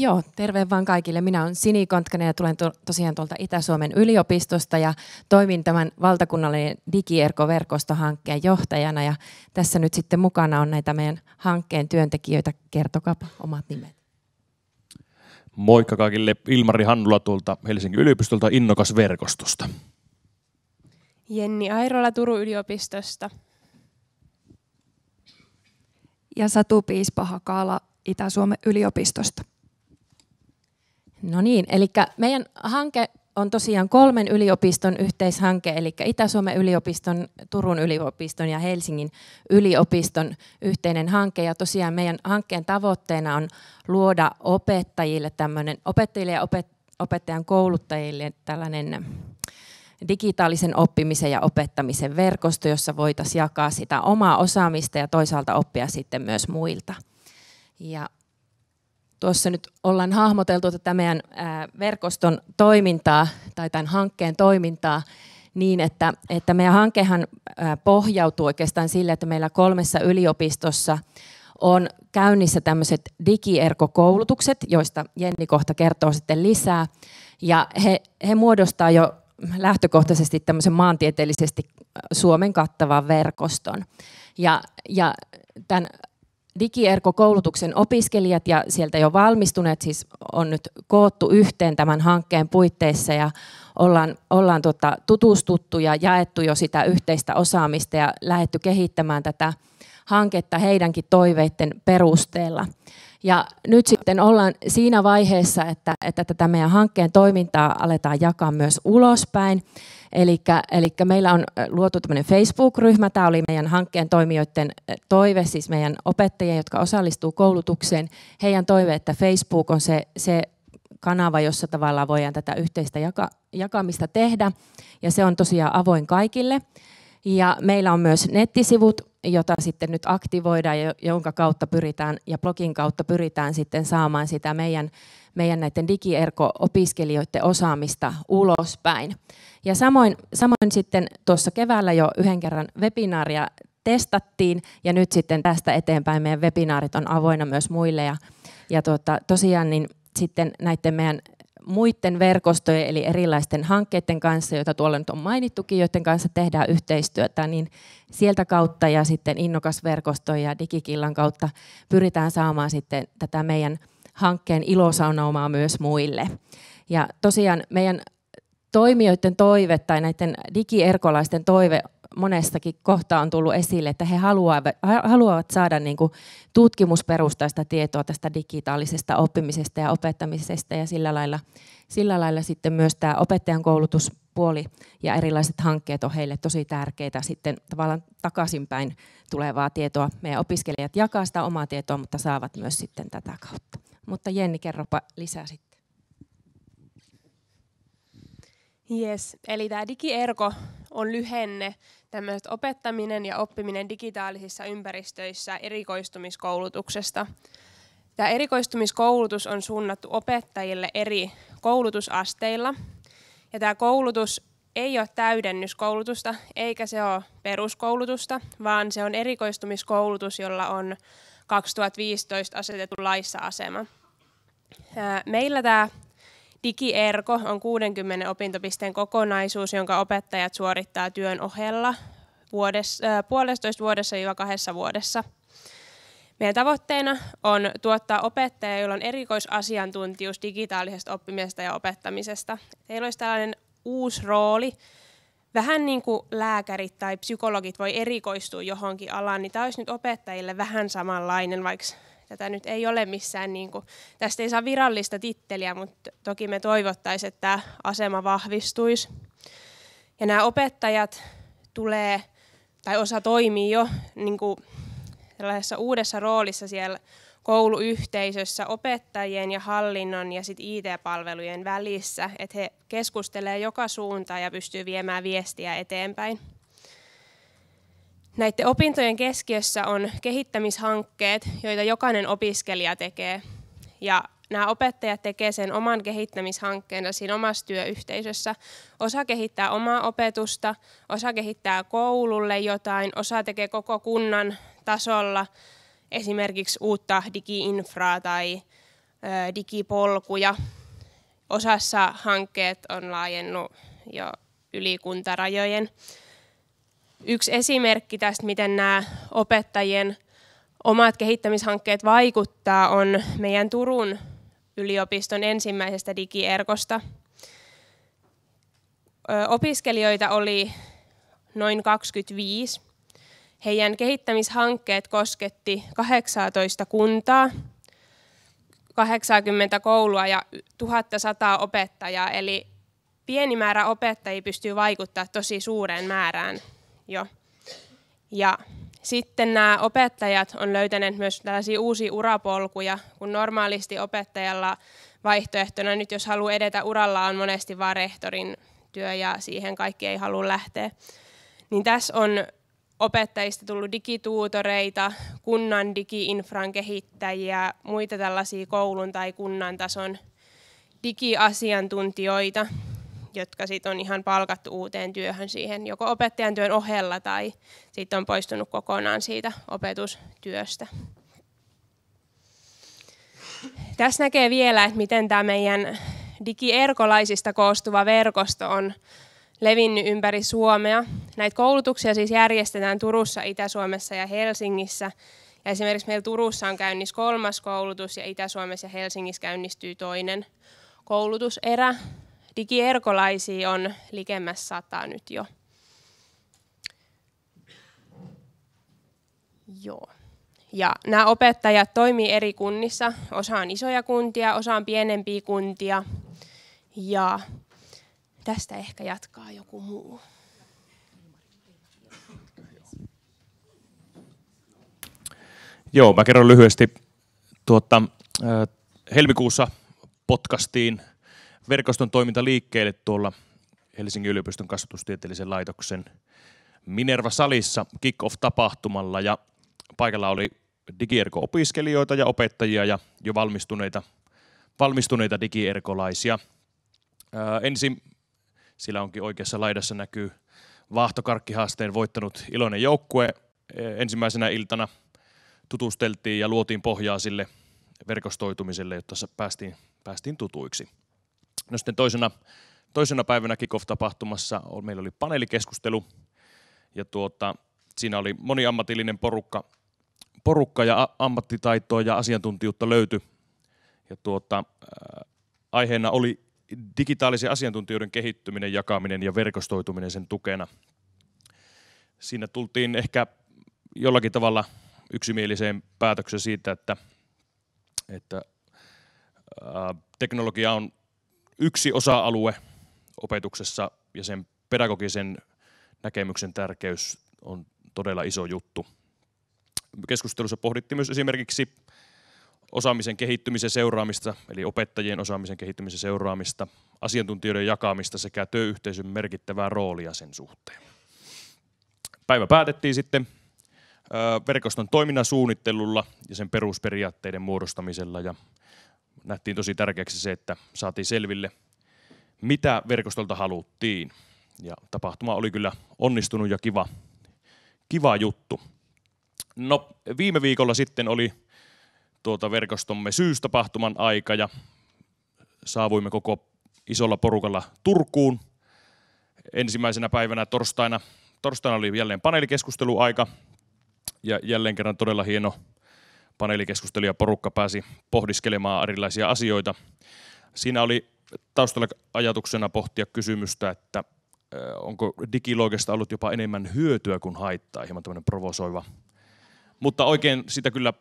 Joo, terve vaan kaikille. Minä olen Sini Kontkanen ja tulen to- tosiaan tuolta Itä-Suomen yliopistosta ja toimin tämän valtakunnallinen digierkoverkostohankkeen johtajana ja tässä nyt sitten mukana on näitä meidän hankkeen työntekijöitä. Kertokaa omat nimet. Moikka kaikille. Ilmari Hannula tuolta Helsingin yliopistolta Innokas verkostosta. Jenni Airola Turun yliopistosta. Ja Satu Piispa Hakala Itä-Suomen yliopistosta. No niin, eli meidän hanke on tosiaan kolmen yliopiston yhteishanke, eli Itä-Suomen yliopiston, Turun yliopiston ja Helsingin yliopiston yhteinen hanke. Ja tosiaan meidän hankkeen tavoitteena on luoda opettajille, tämmöinen opettajille ja opettajan kouluttajille tällainen digitaalisen oppimisen ja opettamisen verkosto, jossa voitaisiin jakaa sitä omaa osaamista ja toisaalta oppia sitten myös muilta. Ja tuossa nyt ollaan hahmoteltu tätä meidän verkoston toimintaa tai tämän hankkeen toimintaa niin, että, että meidän hankehan pohjautuu oikeastaan sille, että meillä kolmessa yliopistossa on käynnissä tämmöiset digierkokoulutukset, joista Jenni kohta kertoo sitten lisää. Ja he, he muodostaa jo lähtökohtaisesti tämmöisen maantieteellisesti Suomen kattavan verkoston. Ja, ja tämän Digierko-koulutuksen opiskelijat ja sieltä jo valmistuneet siis on nyt koottu yhteen tämän hankkeen puitteissa ja ollaan, ollaan tota, tutustuttu ja jaettu jo sitä yhteistä osaamista ja lähetty kehittämään tätä hanketta heidänkin toiveiden perusteella. Ja nyt sitten ollaan siinä vaiheessa, että, että tätä meidän hankkeen toimintaa aletaan jakaa myös ulospäin. Eli meillä on äh, luotu tämmöinen Facebook-ryhmä. Tämä oli meidän hankkeen toimijoiden äh, toive, siis meidän opettajien, jotka osallistuu koulutukseen. Heidän toive, että Facebook on se, se kanava, jossa tavallaan voidaan tätä yhteistä jaka, jakamista tehdä. Ja se on tosiaan avoin kaikille. Ja meillä on myös nettisivut, jota sitten nyt aktivoidaan ja jonka kautta pyritään ja blogin kautta pyritään sitten saamaan sitä meidän, meidän näiden digierko-opiskelijoiden osaamista ulospäin. Ja samoin, samoin sitten tuossa keväällä jo yhden kerran webinaaria testattiin ja nyt sitten tästä eteenpäin meidän webinaarit on avoinna myös muille ja, ja tuota, tosiaan niin sitten näiden meidän muiden verkostojen eli erilaisten hankkeiden kanssa, joita tuolla nyt on mainittukin, joiden kanssa tehdään yhteistyötä, niin sieltä kautta ja sitten innokasverkostojen ja digikillan kautta pyritään saamaan sitten tätä meidän hankkeen ilosanomaa myös muille. Ja tosiaan meidän toimijoiden toive tai näiden digierkolaisten toive monestakin kohtaa on tullut esille, että he haluavat, haluavat saada niin kuin tutkimusperustaista tietoa tästä digitaalisesta oppimisesta ja opettamisesta ja sillä lailla, sillä lailla sitten myös tämä opettajan koulutuspuoli ja erilaiset hankkeet on heille tosi tärkeitä sitten tavallaan takaisinpäin tulevaa tietoa. Meidän opiskelijat jakaa sitä omaa tietoa, mutta saavat myös sitten tätä kautta. Mutta Jenni, kerropa lisää sitten. Yes, eli tämä digierko on lyhenne tämmöiset opettaminen ja oppiminen digitaalisissa ympäristöissä erikoistumiskoulutuksesta. Tämä erikoistumiskoulutus on suunnattu opettajille eri koulutusasteilla. Ja tämä koulutus ei ole täydennyskoulutusta eikä se ole peruskoulutusta, vaan se on erikoistumiskoulutus, jolla on 2015 asetettu laissa asema. Meillä tämä Digierko on 60 opintopisteen kokonaisuus, jonka opettajat suorittaa työn ohella vuodessa, äh, puolestoista vuodessa kahdessa vuodessa. Meidän tavoitteena on tuottaa opettaja, jolla on erikoisasiantuntijuus digitaalisesta oppimisesta ja opettamisesta. Heillä olisi tällainen uusi rooli, vähän niin kuin lääkärit tai psykologit voi erikoistua johonkin alaan, niin tämä olisi nyt opettajille vähän samanlainen, vaikka tätä nyt ei ole missään, niin kuin, tästä ei saa virallista titteliä, mutta toki me toivottaisiin, että tämä asema vahvistuisi. Ja nämä opettajat tulee, tai osa toimii jo niin kuin tällaisessa uudessa roolissa siellä kouluyhteisössä opettajien ja hallinnon ja sit IT-palvelujen välissä, että he keskustelee joka suuntaan ja pystyy viemään viestiä eteenpäin. Näiden opintojen keskiössä on kehittämishankkeet, joita jokainen opiskelija tekee. Ja nämä opettajat tekevät sen oman kehittämishankkeensa siinä omassa työyhteisössä. Osa kehittää omaa opetusta, osa kehittää koululle jotain, osa tekee koko kunnan tasolla esimerkiksi uutta digiinfraa tai ö, digipolkuja. Osassa hankkeet on laajennut jo yli kuntarajojen yksi esimerkki tästä, miten nämä opettajien omat kehittämishankkeet vaikuttaa, on meidän Turun yliopiston ensimmäisestä digierkosta. Opiskelijoita oli noin 25. Heidän kehittämishankkeet kosketti 18 kuntaa, 80 koulua ja 1100 opettajaa, eli pieni määrä opettajia pystyy vaikuttamaan tosi suureen määrään jo. Ja sitten nämä opettajat on löytäneet myös tällaisia uusia urapolkuja, kun normaalisti opettajalla vaihtoehtona nyt, jos haluaa edetä uralla, on monesti vain rehtorin työ ja siihen kaikki ei halua lähteä. Niin tässä on opettajista tullut digituutoreita, kunnan digiinfran kehittäjiä, muita tällaisia koulun tai kunnan tason digiasiantuntijoita jotka sit on ihan palkattu uuteen työhön siihen joko opettajan työn ohella tai sitten on poistunut kokonaan siitä opetustyöstä. Tässä näkee vielä, että miten tämä meidän digierkolaisista koostuva verkosto on levinnyt ympäri Suomea. Näitä koulutuksia siis järjestetään Turussa, Itä-Suomessa ja Helsingissä. Ja esimerkiksi meillä Turussa on käynnissä kolmas koulutus ja Itä-Suomessa ja Helsingissä käynnistyy toinen koulutuserä. Digierkolaisia on likemmäs sata nyt jo. Joo. Ja nämä opettajat toimii eri kunnissa. Osa on isoja kuntia, osa on pienempiä kuntia. Ja tästä ehkä jatkaa joku muu. Joo, mä kerron lyhyesti. Tuota, helmikuussa potkastiin verkoston toiminta liikkeelle tuolla Helsingin yliopiston kasvatustieteellisen laitoksen Minerva-salissa kick-off-tapahtumalla ja paikalla oli digierko-opiskelijoita ja opettajia ja jo valmistuneita, valmistuneita digierkolaisia. Ää, ensin sillä onkin oikeassa laidassa näkyy vaahtokarkkihaasteen voittanut iloinen joukkue. E, ensimmäisenä iltana tutusteltiin ja luotiin pohjaa sille verkostoitumiselle, jotta päästiin, päästiin tutuiksi. No sitten toisena, toisena päivänä Kickoff-tapahtumassa meillä oli paneelikeskustelu ja tuota, siinä oli moniammatillinen porukka, porukka ja ammattitaitoa ja asiantuntijuutta löytyi. Ja tuota, äh, aiheena oli digitaalisen asiantuntijoiden kehittyminen, jakaminen ja verkostoituminen sen tukena. Siinä tultiin ehkä jollakin tavalla yksimieliseen päätökseen siitä, että, että äh, teknologia on yksi osa-alue opetuksessa ja sen pedagogisen näkemyksen tärkeys on todella iso juttu. Keskustelussa pohdittiin myös esimerkiksi osaamisen kehittymisen seuraamista, eli opettajien osaamisen kehittymisen seuraamista, asiantuntijoiden jakamista sekä työyhteisön merkittävää roolia sen suhteen. Päivä päätettiin sitten verkoston toiminnan suunnittelulla ja sen perusperiaatteiden muodostamisella ja nähtiin tosi tärkeäksi se, että saatiin selville, mitä verkostolta haluttiin. Ja tapahtuma oli kyllä onnistunut ja kiva, kiva juttu. No, viime viikolla sitten oli tuota verkostomme syystapahtuman aika ja saavuimme koko isolla porukalla Turkuun. Ensimmäisenä päivänä torstaina, torstaina oli jälleen paneelikeskusteluaika ja jälleen kerran todella hieno, Porukka pääsi pohdiskelemaan erilaisia asioita. Siinä oli taustalla ajatuksena pohtia kysymystä, että onko digiloogista ollut jopa enemmän hyötyä kuin haittaa, hieman tämmöinen provosoiva. Mutta oikein sitä kyllä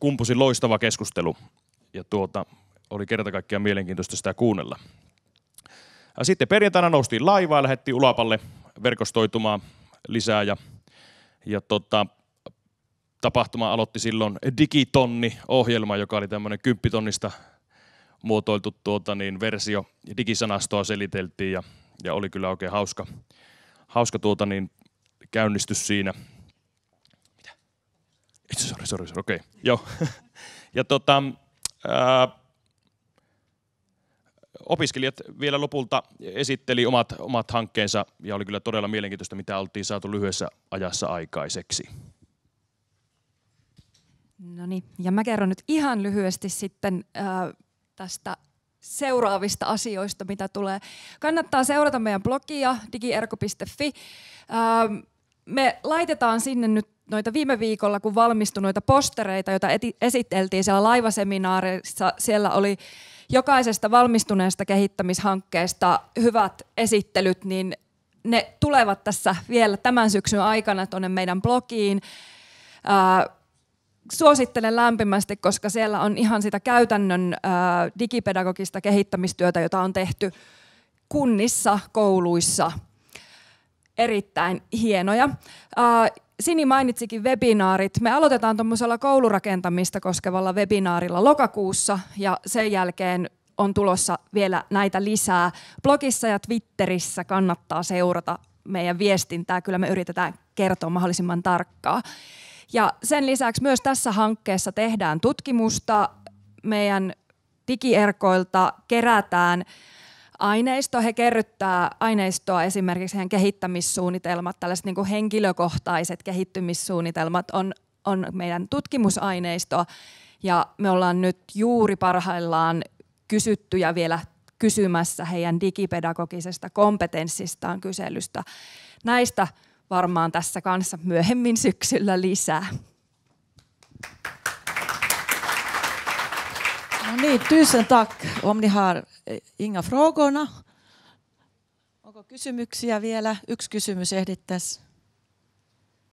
kumpusi loistava keskustelu ja tuota, oli kerta kaikkiaan mielenkiintoista sitä kuunnella. Ja sitten perjantaina noustiin laivaa ja lähdettiin Ulapalle verkostoitumaan lisää ja, ja tota, tapahtuma aloitti silloin Digitonni-ohjelma, joka oli tämmöinen kymppitonnista muotoiltu tuota, niin versio. Digisanastoa seliteltiin ja, ja oli kyllä oikein hauska, hauska tuota, niin käynnistys siinä. Mitä? Itse, sorry, sorry, sorry, okei. Okay. Joo. ja tota, ää, opiskelijat vielä lopulta esitteli omat, omat hankkeensa ja oli kyllä todella mielenkiintoista, mitä oltiin saatu lyhyessä ajassa aikaiseksi. No niin, ja mä kerron nyt ihan lyhyesti sitten äh, tästä seuraavista asioista, mitä tulee. Kannattaa seurata meidän blogia digierko.fi. Äh, me laitetaan sinne nyt noita viime viikolla, kun valmistui noita postereita, joita eti- esiteltiin siellä laivaseminaarissa, siellä oli jokaisesta valmistuneesta kehittämishankkeesta hyvät esittelyt, niin ne tulevat tässä vielä tämän syksyn aikana tuonne meidän blogiin. Äh, suosittelen lämpimästi, koska siellä on ihan sitä käytännön digipedagogista kehittämistyötä, jota on tehty kunnissa, kouluissa. Erittäin hienoja. Sini mainitsikin webinaarit. Me aloitetaan tuommoisella koulurakentamista koskevalla webinaarilla lokakuussa ja sen jälkeen on tulossa vielä näitä lisää. Blogissa ja Twitterissä kannattaa seurata meidän viestintää. Kyllä me yritetään kertoa mahdollisimman tarkkaa. Ja sen lisäksi myös tässä hankkeessa tehdään tutkimusta meidän digierkoilta kerätään aineisto, he kerryttää aineistoa esimerkiksi heidän kehittämissuunnitelmat, tällaiset niin kuin henkilökohtaiset kehittymissuunnitelmat on, on meidän tutkimusaineistoa ja me ollaan nyt juuri parhaillaan kysytty ja vielä kysymässä heidän digipedagogisesta kompetenssistaan kyselystä. Näistä varmaan tässä kanssa myöhemmin syksyllä lisää. No niin, tusen tack om ni har eh, inga frågorna. Onko kysymyksiä vielä? Yksi kysymys ehdittäisiin.